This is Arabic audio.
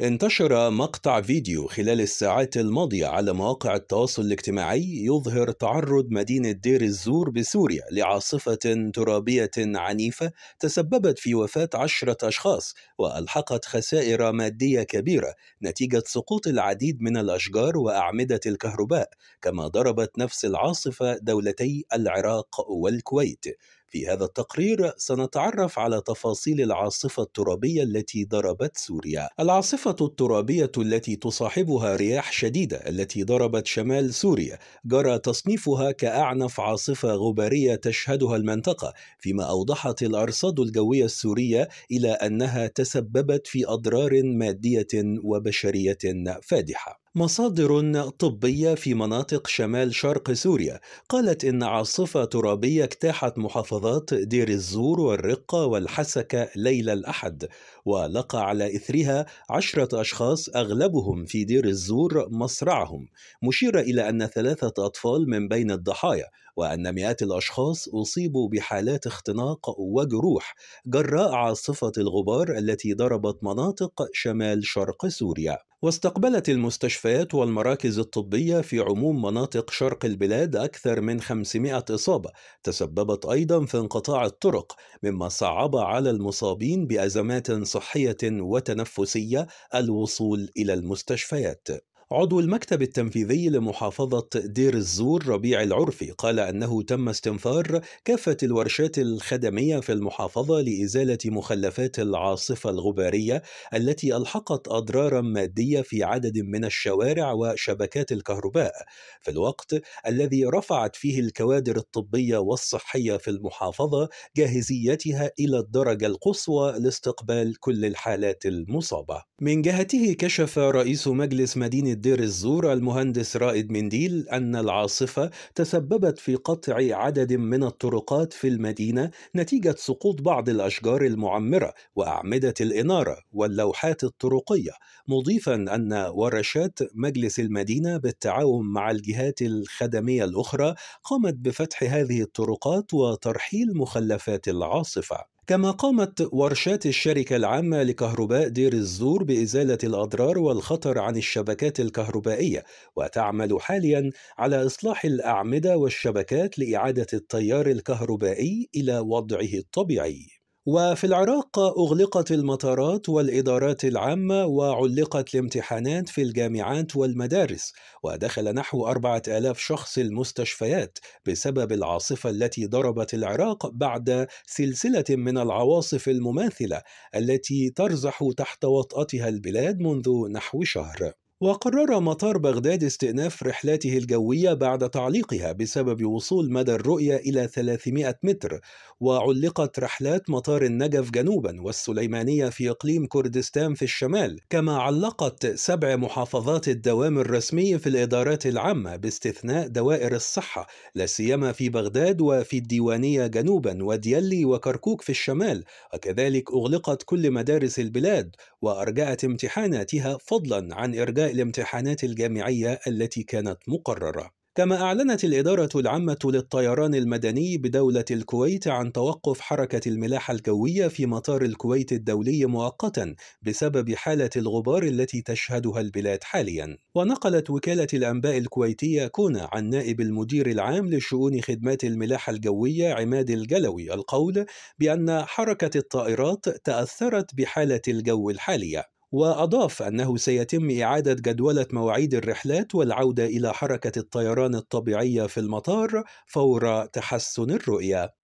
انتشر مقطع فيديو خلال الساعات الماضية على مواقع التواصل الاجتماعي يظهر تعرض مدينة دير الزور بسوريا لعاصفة ترابية عنيفة تسببت في وفاة عشرة أشخاص وألحقت خسائر مادية كبيرة نتيجة سقوط العديد من الأشجار وأعمدة الكهرباء كما ضربت نفس العاصفة دولتي العراق والكويت في هذا التقرير سنتعرف على تفاصيل العاصفة الترابية التي ضربت سوريا. العاصفة الترابية التي تصاحبها رياح شديدة التي ضربت شمال سوريا جرى تصنيفها كأعنف عاصفة غبارية تشهدها المنطقة، فيما أوضحت الأرصاد الجوية السورية إلى أنها تسببت في أضرار مادية وبشرية فادحة. مصادر طبية في مناطق شمال شرق سوريا قالت إن عاصفة ترابية اجتاحت محافظات دير الزور والرقة والحسكة ليلة الأحد ولقى على إثرها عشرة أشخاص أغلبهم في دير الزور مصرعهم مشيرة إلى أن ثلاثة أطفال من بين الضحايا وأن مئات الأشخاص أصيبوا بحالات اختناق وجروح جراء عاصفة الغبار التي ضربت مناطق شمال شرق سوريا واستقبلت المستشفيات والمراكز الطبية في عموم مناطق شرق البلاد أكثر من 500 إصابة تسببت أيضا في انقطاع الطرق مما صعب على المصابين بأزمات صحية وتنفسية الوصول إلى المستشفيات عضو المكتب التنفيذي لمحافظة دير الزور ربيع العرفي قال أنه تم استنفار كافة الورشات الخدمية في المحافظة لإزالة مخلفات العاصفة الغبارية التي ألحقت أضرارا مادية في عدد من الشوارع وشبكات الكهرباء في الوقت الذي رفعت فيه الكوادر الطبية والصحية في المحافظة جاهزيتها إلى الدرجة القصوى لاستقبال كل الحالات المصابة من جهته كشف رئيس مجلس مدينة الدير الزور المهندس رائد منديل أن العاصفة تسببت في قطع عدد من الطرقات في المدينة نتيجة سقوط بعض الأشجار المعمرة وأعمدة الإنارة واللوحات الطرقية، مضيفا أن ورشات مجلس المدينة بالتعاون مع الجهات الخدمية الأخرى قامت بفتح هذه الطرقات وترحيل مخلفات العاصفة. كما قامت ورشات الشركة العامة لكهرباء دير الزور بإزالة الأضرار والخطر عن الشبكات الكهربائية وتعمل حاليا على إصلاح الأعمدة والشبكات لإعادة التيار الكهربائي إلى وضعه الطبيعي وفي العراق أغلقت المطارات والإدارات العامة وعلقت الامتحانات في الجامعات والمدارس ودخل نحو 4000 شخص المستشفيات بسبب العاصفة التي ضربت العراق بعد سلسلة من العواصف المماثلة التي ترزح تحت وطأتها البلاد منذ نحو شهر وقرر مطار بغداد استئناف رحلاته الجوية بعد تعليقها بسبب وصول مدى الرؤية إلى 300 متر، وعلقت رحلات مطار النجف جنوبا والسليمانية في إقليم كردستان في الشمال، كما علقت سبع محافظات الدوام الرسمي في الإدارات العامة باستثناء دوائر الصحة، لا سيما في بغداد وفي الديوانية جنوبا وديلي وكركوك في الشمال، وكذلك أغلقت كل مدارس البلاد وأرجأت امتحاناتها فضلا عن إرجاع الامتحانات الجامعية التي كانت مقررة. كما أعلنت الإدارة العامة للطيران المدني بدولة الكويت عن توقف حركة الملاحة الجوية في مطار الكويت الدولي مؤقتا بسبب حالة الغبار التي تشهدها البلاد حاليا. ونقلت وكالة الأنباء الكويتية كونا عن نائب المدير العام لشؤون خدمات الملاحة الجوية عماد الجلوي القول بأن حركة الطائرات تأثرت بحالة الجو الحالية. وأضاف أنه سيتم إعادة جدولة مواعيد الرحلات والعودة إلى حركة الطيران الطبيعية في المطار فور تحسن الرؤية.